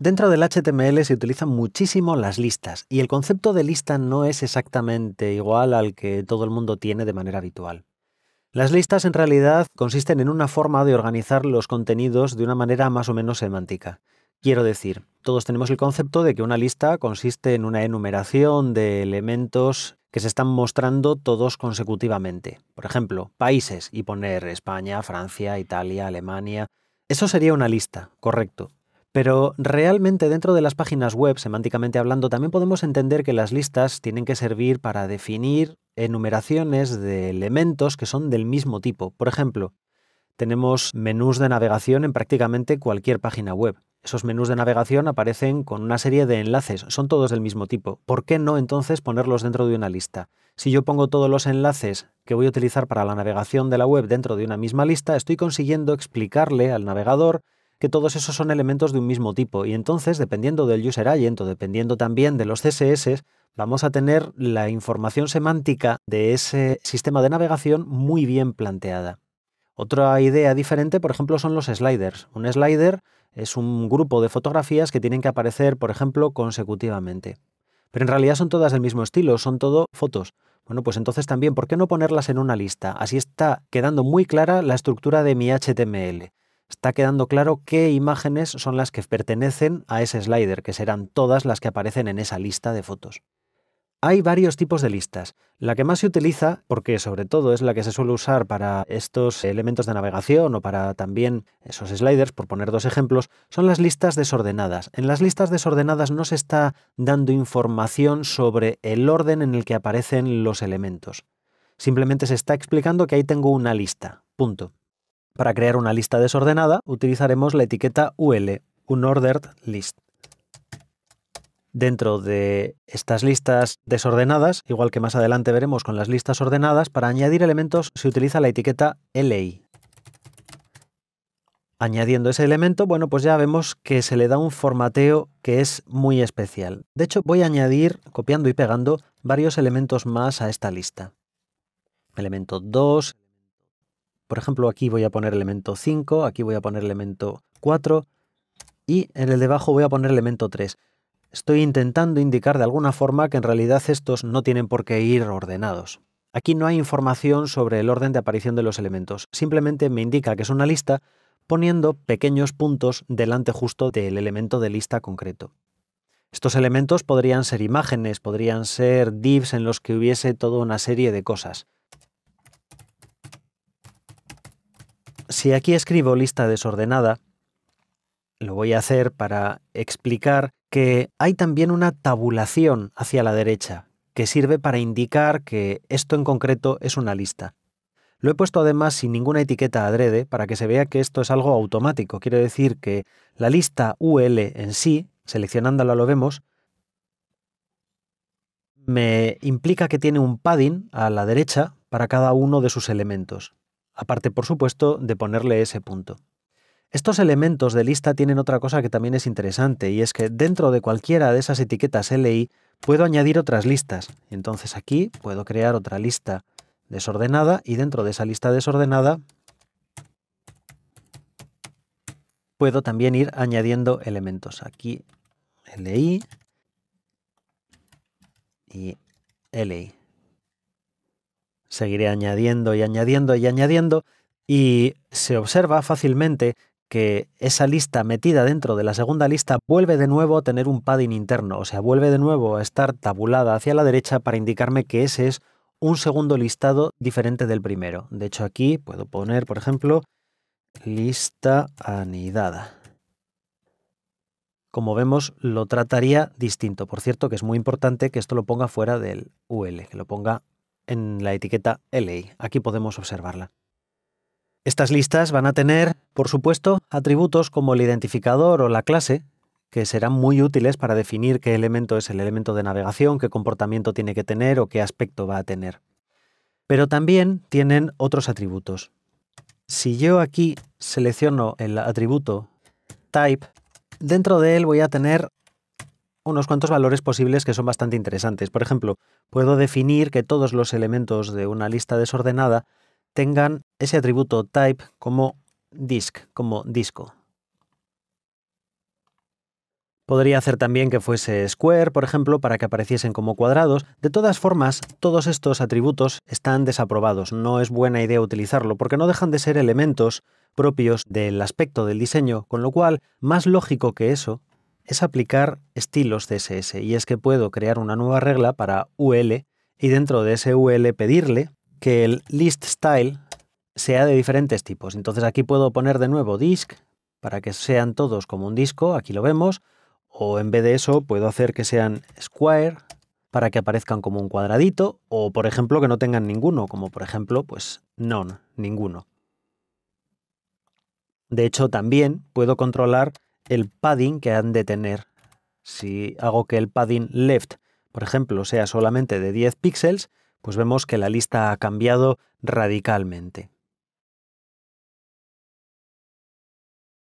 Dentro del HTML se utilizan muchísimo las listas y el concepto de lista no es exactamente igual al que todo el mundo tiene de manera habitual. Las listas en realidad consisten en una forma de organizar los contenidos de una manera más o menos semántica. Quiero decir, todos tenemos el concepto de que una lista consiste en una enumeración de elementos que se están mostrando todos consecutivamente. Por ejemplo, países y poner España, Francia, Italia, Alemania. Eso sería una lista, correcto. Pero realmente dentro de las páginas web, semánticamente hablando, también podemos entender que las listas tienen que servir para definir enumeraciones de elementos que son del mismo tipo. Por ejemplo, tenemos menús de navegación en prácticamente cualquier página web. Esos menús de navegación aparecen con una serie de enlaces, son todos del mismo tipo. ¿Por qué no entonces ponerlos dentro de una lista? Si yo pongo todos los enlaces que voy a utilizar para la navegación de la web dentro de una misma lista, estoy consiguiendo explicarle al navegador que todos esos son elementos de un mismo tipo. Y entonces, dependiendo del user agent o dependiendo también de los CSS, vamos a tener la información semántica de ese sistema de navegación muy bien planteada. Otra idea diferente, por ejemplo, son los sliders. Un slider es un grupo de fotografías que tienen que aparecer, por ejemplo, consecutivamente. Pero en realidad son todas del mismo estilo, son todo fotos. Bueno, pues entonces también, ¿por qué no ponerlas en una lista? Así está quedando muy clara la estructura de mi HTML está quedando claro qué imágenes son las que pertenecen a ese slider, que serán todas las que aparecen en esa lista de fotos. Hay varios tipos de listas. La que más se utiliza, porque sobre todo es la que se suele usar para estos elementos de navegación o para también esos sliders, por poner dos ejemplos, son las listas desordenadas. En las listas desordenadas no se está dando información sobre el orden en el que aparecen los elementos. Simplemente se está explicando que ahí tengo una lista. Punto. Para crear una lista desordenada utilizaremos la etiqueta UL, unordered list. Dentro de estas listas desordenadas, igual que más adelante veremos con las listas ordenadas, para añadir elementos se utiliza la etiqueta LI. Añadiendo ese elemento, bueno, pues ya vemos que se le da un formateo que es muy especial. De hecho, voy a añadir, copiando y pegando, varios elementos más a esta lista. Elemento 2, por ejemplo, aquí voy a poner elemento 5, aquí voy a poner elemento 4 y en el debajo voy a poner elemento 3. Estoy intentando indicar de alguna forma que en realidad estos no tienen por qué ir ordenados. Aquí no hay información sobre el orden de aparición de los elementos, simplemente me indica que es una lista poniendo pequeños puntos delante justo del elemento de lista concreto. Estos elementos podrían ser imágenes, podrían ser divs en los que hubiese toda una serie de cosas. si aquí escribo lista desordenada, lo voy a hacer para explicar que hay también una tabulación hacia la derecha, que sirve para indicar que esto en concreto es una lista. Lo he puesto además sin ninguna etiqueta adrede para que se vea que esto es algo automático. Quiere decir que la lista UL en sí, seleccionándola lo vemos, me implica que tiene un padding a la derecha para cada uno de sus elementos aparte por supuesto de ponerle ese punto. Estos elementos de lista tienen otra cosa que también es interesante y es que dentro de cualquiera de esas etiquetas LI puedo añadir otras listas. Entonces aquí puedo crear otra lista desordenada y dentro de esa lista desordenada puedo también ir añadiendo elementos. Aquí LI y LI. Seguiré añadiendo y añadiendo y añadiendo y se observa fácilmente que esa lista metida dentro de la segunda lista vuelve de nuevo a tener un padding interno, o sea, vuelve de nuevo a estar tabulada hacia la derecha para indicarme que ese es un segundo listado diferente del primero. De hecho, aquí puedo poner, por ejemplo, lista anidada. Como vemos, lo trataría distinto. Por cierto, que es muy importante que esto lo ponga fuera del UL, que lo ponga en la etiqueta LA. Aquí podemos observarla. Estas listas van a tener, por supuesto, atributos como el identificador o la clase, que serán muy útiles para definir qué elemento es el elemento de navegación, qué comportamiento tiene que tener o qué aspecto va a tener. Pero también tienen otros atributos. Si yo aquí selecciono el atributo type, dentro de él voy a tener unos cuantos valores posibles que son bastante interesantes. Por ejemplo, puedo definir que todos los elementos de una lista desordenada tengan ese atributo type como disk, como disco. Podría hacer también que fuese square, por ejemplo, para que apareciesen como cuadrados. De todas formas, todos estos atributos están desaprobados. No es buena idea utilizarlo porque no dejan de ser elementos propios del aspecto del diseño, con lo cual, más lógico que eso es aplicar estilos CSS y es que puedo crear una nueva regla para UL y dentro de ese UL pedirle que el list style sea de diferentes tipos. Entonces aquí puedo poner de nuevo disk para que sean todos como un disco, aquí lo vemos, o en vez de eso puedo hacer que sean square para que aparezcan como un cuadradito o por ejemplo que no tengan ninguno, como por ejemplo pues none, ninguno. De hecho también puedo controlar el padding que han de tener. Si hago que el padding left, por ejemplo, sea solamente de 10 píxeles, pues vemos que la lista ha cambiado radicalmente.